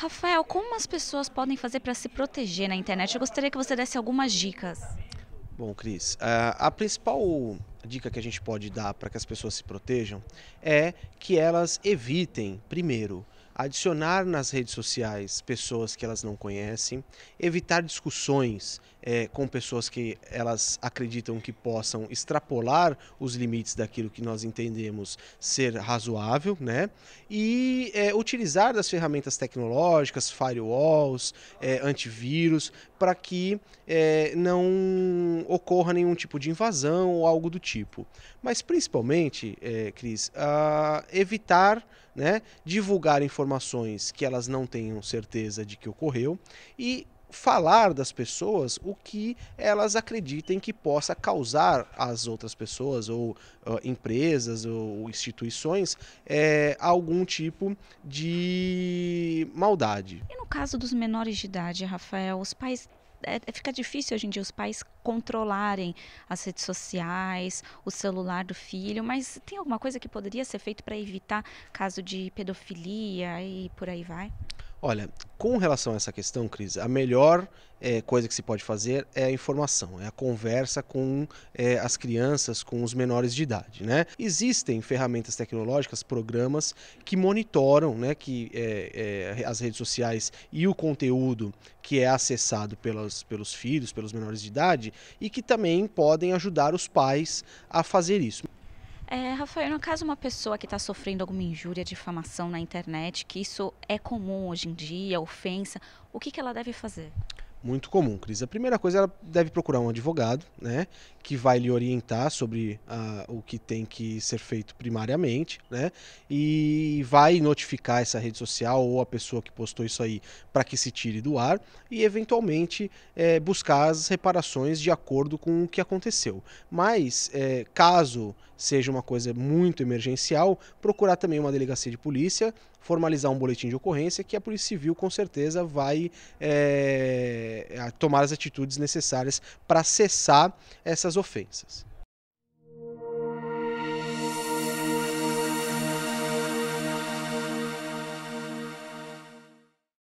Rafael, como as pessoas podem fazer para se proteger na internet? Eu gostaria que você desse algumas dicas. Bom, Cris, eh, a principal dica que a gente pode dar para que as pessoas se protejam é que elas evitem, primeiro, adicionar nas redes sociais pessoas que elas não conhecem, evitar discussões é, com pessoas que elas acreditam que possam extrapolar os limites daquilo que nós entendemos ser razoável, né? E é, utilizar das ferramentas tecnológicas, firewalls, é, antivírus, para que é, não ocorra nenhum tipo de invasão ou algo do tipo. Mas principalmente, é, Cris, uh, evitar né, divulgar informações informações que elas não tenham certeza de que ocorreu e falar das pessoas o que elas acreditem que possa causar às outras pessoas ou uh, empresas ou instituições é, algum tipo de maldade. E no caso dos menores de idade, Rafael, os pais é, é, fica difícil hoje em dia os pais controlarem as redes sociais, o celular do filho, mas tem alguma coisa que poderia ser feito para evitar caso de pedofilia e por aí vai? Olha, com relação a essa questão, Cris, a melhor é, coisa que se pode fazer é a informação, é a conversa com é, as crianças, com os menores de idade. Né? Existem ferramentas tecnológicas, programas que monitoram né, que, é, as redes sociais e o conteúdo que é acessado pelos, pelos filhos, pelos menores de idade, e que também podem ajudar os pais a fazer isso. É, Rafael, no caso uma pessoa que está sofrendo alguma injúria, difamação na internet, que isso é comum hoje em dia, ofensa, o que, que ela deve fazer? muito comum, Cris. A primeira coisa, ela deve procurar um advogado, né, que vai lhe orientar sobre uh, o que tem que ser feito primariamente, né, e vai notificar essa rede social ou a pessoa que postou isso aí para que se tire do ar e, eventualmente, é, buscar as reparações de acordo com o que aconteceu. Mas, é, caso seja uma coisa muito emergencial, procurar também uma delegacia de polícia, formalizar um boletim de ocorrência que a Polícia Civil, com certeza, vai... É, é, é, tomar as atitudes necessárias para cessar essas ofensas.